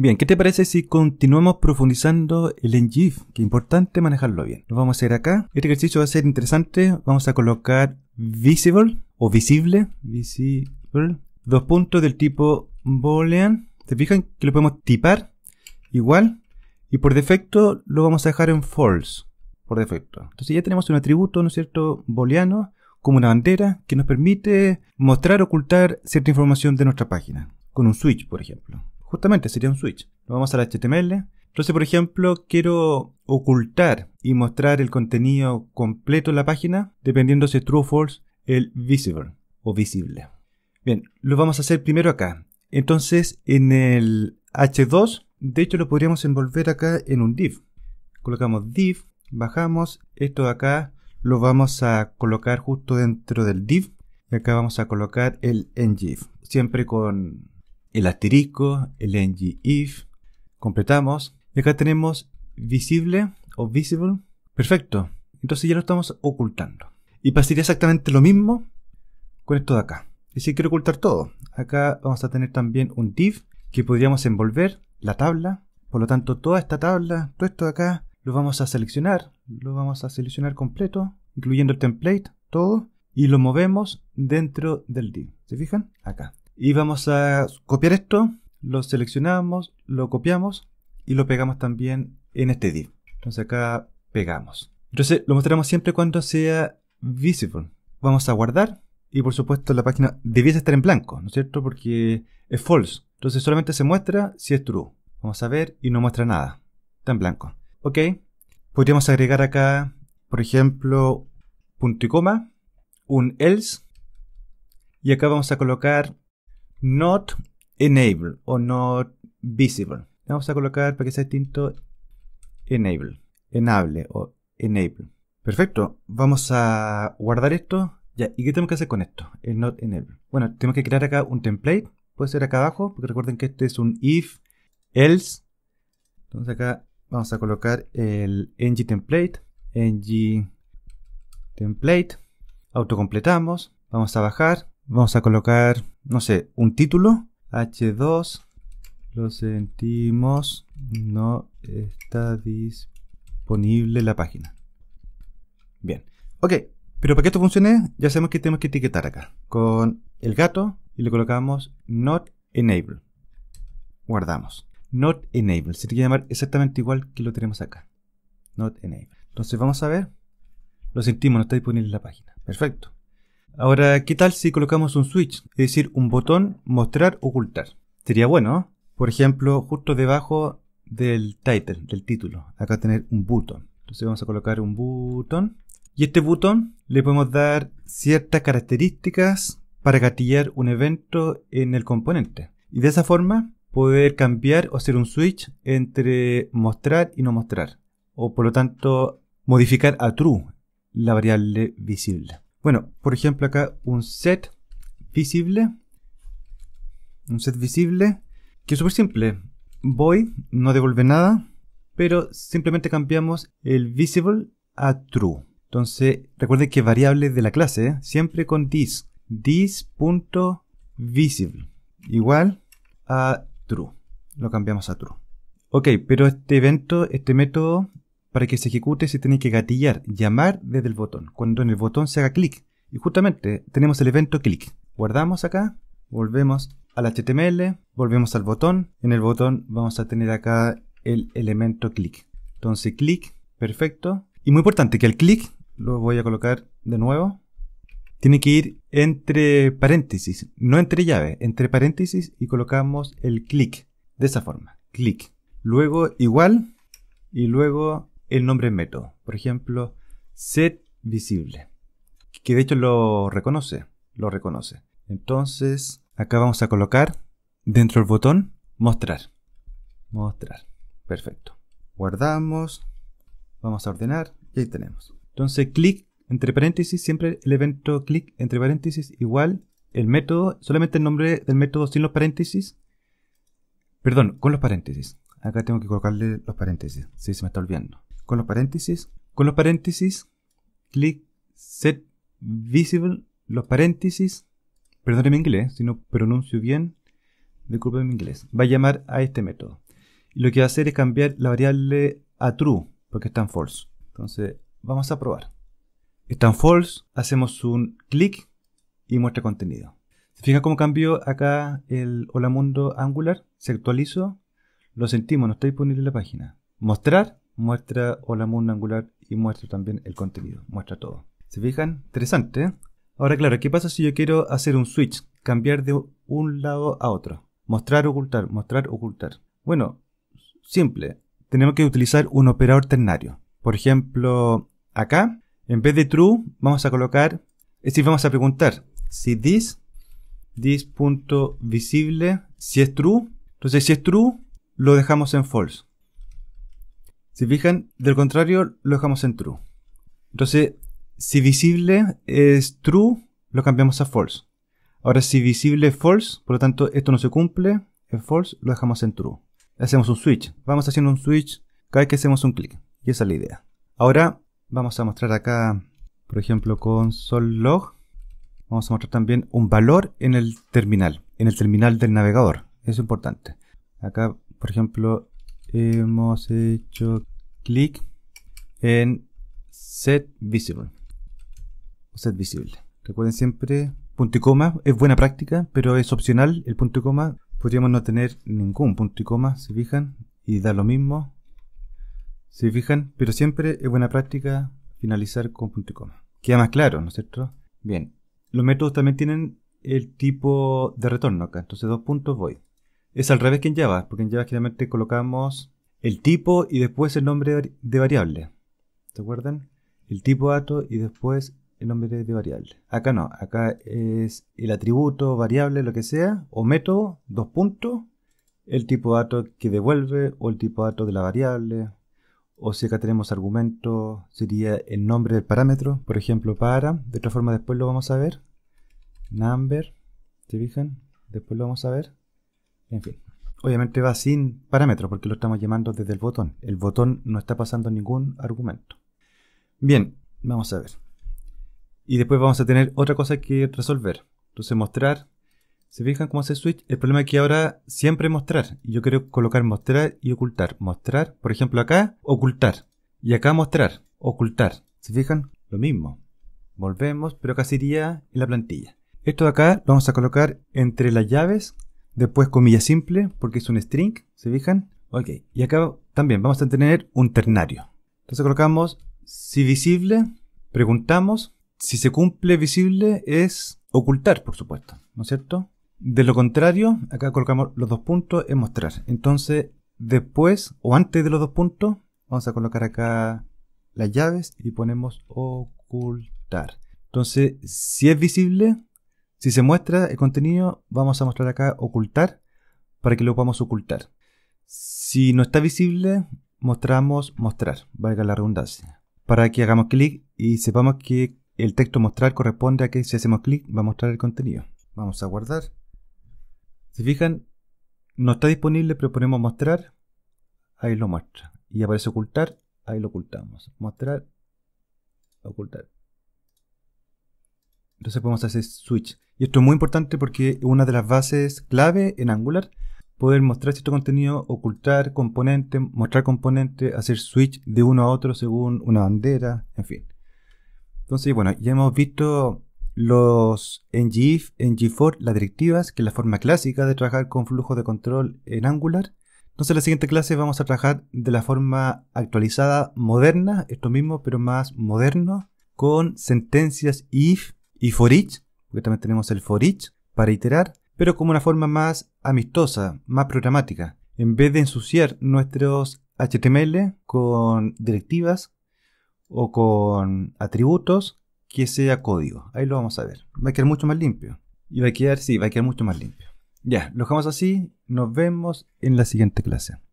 Bien, ¿qué te parece si continuamos profundizando el NGIF? Que importante manejarlo bien. Lo vamos a hacer acá. Este ejercicio va a ser interesante. Vamos a colocar visible o visible. Visible. Dos puntos del tipo boolean. ¿Te fijan que lo podemos tipar? Igual. Y por defecto lo vamos a dejar en false. Por defecto. Entonces ya tenemos un atributo, ¿no es cierto? Booleano como una bandera que nos permite mostrar ocultar cierta información de nuestra página. Con un switch, por ejemplo justamente sería un switch. Lo Vamos a la HTML. Entonces, por ejemplo, quiero ocultar y mostrar el contenido completo en la página, dependiendo si es true o false, el visible o visible. Bien, lo vamos a hacer primero acá. Entonces, en el H2, de hecho lo podríamos envolver acá en un div. Colocamos div, bajamos, esto de acá lo vamos a colocar justo dentro del div. Y acá vamos a colocar el ngif, siempre con el asterisco, el ng if, completamos. Y acá tenemos visible o visible. Perfecto. Entonces ya lo estamos ocultando. Y pasaría exactamente lo mismo con esto de acá. Es decir, quiero ocultar todo. Acá vamos a tener también un div que podríamos envolver la tabla. Por lo tanto, toda esta tabla, todo esto de acá, lo vamos a seleccionar. Lo vamos a seleccionar completo, incluyendo el template, todo. Y lo movemos dentro del div. ¿Se fijan? Acá. Y vamos a copiar esto, lo seleccionamos, lo copiamos y lo pegamos también en este div. Entonces acá pegamos. Entonces lo mostramos siempre cuando sea visible. Vamos a guardar y por supuesto la página debiese estar en blanco, ¿no es cierto? Porque es false. Entonces solamente se muestra si es true. Vamos a ver y no muestra nada. Está en blanco. Ok. Podríamos agregar acá, por ejemplo, punto y coma, un else. Y acá vamos a colocar not enable o not visible. Vamos a colocar para que sea distinto enable, enable o enable. Perfecto, vamos a guardar esto. Ya, ¿y qué tenemos que hacer con esto? El not enable. Bueno, tenemos que crear acá un template. Puede ser acá abajo, porque recuerden que este es un if, else. Entonces acá vamos a colocar el ng template, ng template. Autocompletamos. Vamos a bajar. Vamos a colocar, no sé, un título. H2. Lo sentimos. No está disponible la página. Bien. Ok. Pero para que esto funcione, ya sabemos que tenemos que etiquetar acá. Con el gato y le colocamos not enable. Guardamos. Not enable. Se tiene que llamar exactamente igual que lo tenemos acá. Not enable. Entonces vamos a ver. Lo sentimos, no está disponible la página. Perfecto. Ahora, ¿qué tal si colocamos un switch? Es decir, un botón mostrar, ocultar. Sería bueno, Por ejemplo, justo debajo del title, del título. Acá tener un botón. Entonces vamos a colocar un botón. Y este botón le podemos dar ciertas características para gatillar un evento en el componente. Y de esa forma poder cambiar o hacer un switch entre mostrar y no mostrar. O por lo tanto modificar a true la variable visible. Bueno, por ejemplo acá un set visible. Un set visible que es súper simple. Voy, no devuelve nada, pero simplemente cambiamos el visible a true. Entonces, recuerden que variables de la clase, ¿eh? siempre con this. This.visible igual a true. Lo cambiamos a true. Ok, pero este evento, este método para que se ejecute se tiene que gatillar, llamar desde el botón, cuando en el botón se haga clic. Y justamente tenemos el evento clic. Guardamos acá, volvemos al HTML, volvemos al botón. En el botón vamos a tener acá el elemento clic. Entonces clic, perfecto. Y muy importante que el clic, lo voy a colocar de nuevo, tiene que ir entre paréntesis, no entre llave, entre paréntesis y colocamos el clic. De esa forma, clic. Luego igual y luego el nombre método. Por ejemplo, set visible, que de hecho lo reconoce, lo reconoce. Entonces, acá vamos a colocar dentro del botón mostrar. Mostrar. Perfecto. Guardamos. Vamos a ordenar y ahí tenemos. Entonces, clic entre paréntesis, siempre el evento clic entre paréntesis igual el método, solamente el nombre del método sin los paréntesis. Perdón, con los paréntesis. Acá tengo que colocarle los paréntesis. si se me está olvidando con los paréntesis, con los paréntesis, clic set visible, los paréntesis, perdónenme en inglés, si no pronuncio bien, disculpen en inglés, va a llamar a este método. Y lo que va a hacer es cambiar la variable a true, porque está en false. Entonces, vamos a probar. Está en false, hacemos un clic y muestra contenido. ¿Se fijan cómo cambió acá el Hola Mundo Angular? Se actualizó. Lo sentimos, no está disponible en la página. Mostrar muestra o la mundo angular y muestra también el contenido, muestra todo. ¿Se fijan? Interesante. ¿eh? Ahora claro, ¿qué pasa si yo quiero hacer un switch? Cambiar de un lado a otro. Mostrar, ocultar, mostrar, ocultar. Bueno, simple. Tenemos que utilizar un operador ternario. Por ejemplo, acá, en vez de true, vamos a colocar, es decir, vamos a preguntar si this, this.visible, si es true. Entonces, si es true, lo dejamos en false. Si fijan, del contrario lo dejamos en true. Entonces, si visible es true, lo cambiamos a false. Ahora, si visible es false, por lo tanto esto no se cumple, es false, lo dejamos en true. Hacemos un switch. Vamos haciendo un switch cada vez que hacemos un clic. Y esa es la idea. Ahora vamos a mostrar acá, por ejemplo, con log Vamos a mostrar también un valor en el terminal, en el terminal del navegador. Eso es importante. Acá, por ejemplo, hemos hecho clic en set visible. Set visible. Recuerden siempre, punto y coma es buena práctica, pero es opcional. El punto y coma podríamos no tener ningún punto y coma, si fijan, y da lo mismo. Si fijan, pero siempre es buena práctica finalizar con punto y coma. Queda más claro, ¿no es cierto? Bien. Los métodos también tienen el tipo de retorno acá. Entonces, dos puntos voy. Es al revés que en Java, porque en Java generalmente colocamos el tipo y después el nombre de variable. ¿Se acuerdan? El tipo dato y después el nombre de variable. Acá no, acá es el atributo, variable, lo que sea, o método, dos puntos, el tipo dato que devuelve o el tipo dato de la variable. O si acá tenemos argumento, sería el nombre del parámetro, por ejemplo, para. De otra forma, después lo vamos a ver. Number, ¿se fijan? Después lo vamos a ver. En fin. Obviamente va sin parámetros porque lo estamos llamando desde el botón. El botón no está pasando ningún argumento. Bien, vamos a ver. Y después vamos a tener otra cosa que resolver. Entonces mostrar. ¿Se fijan cómo hace switch? El problema es que ahora siempre mostrar. Yo quiero colocar mostrar y ocultar. Mostrar, por ejemplo acá, ocultar. Y acá mostrar, ocultar. ¿Se fijan? Lo mismo. Volvemos, pero acá sería en la plantilla. Esto de acá lo vamos a colocar entre las llaves Después comillas simple, porque es un string, ¿se fijan? Ok, y acá también vamos a tener un ternario. Entonces colocamos si visible, preguntamos, si se cumple visible es ocultar, por supuesto, ¿no es cierto? De lo contrario, acá colocamos los dos puntos es mostrar. Entonces, después o antes de los dos puntos, vamos a colocar acá las llaves y ponemos ocultar. Entonces, si es visible, si se muestra el contenido, vamos a mostrar acá ocultar para que lo podamos ocultar. Si no está visible, mostramos mostrar, valga la redundancia, para que hagamos clic y sepamos que el texto mostrar corresponde a que si hacemos clic va a mostrar el contenido. Vamos a guardar. Si fijan, no está disponible, pero ponemos mostrar, ahí lo muestra. Y aparece ocultar, ahí lo ocultamos. Mostrar, ocultar. Entonces podemos hacer switch. Y esto es muy importante porque una de las bases clave en Angular, poder mostrar cierto contenido, ocultar componente mostrar componente, hacer switch de uno a otro según una bandera, en fin. Entonces, bueno, ya hemos visto los ngif, ng las directivas, que es la forma clásica de trabajar con flujo de control en Angular. Entonces la siguiente clase vamos a trabajar de la forma actualizada, moderna, esto mismo, pero más moderno, con sentencias if, y for each, porque también tenemos el for each para iterar, pero como una forma más amistosa, más programática. En vez de ensuciar nuestros HTML con directivas o con atributos, que sea código. Ahí lo vamos a ver. Va a quedar mucho más limpio. Y va a quedar, sí, va a quedar mucho más limpio. Ya, lo dejamos así. Nos vemos en la siguiente clase.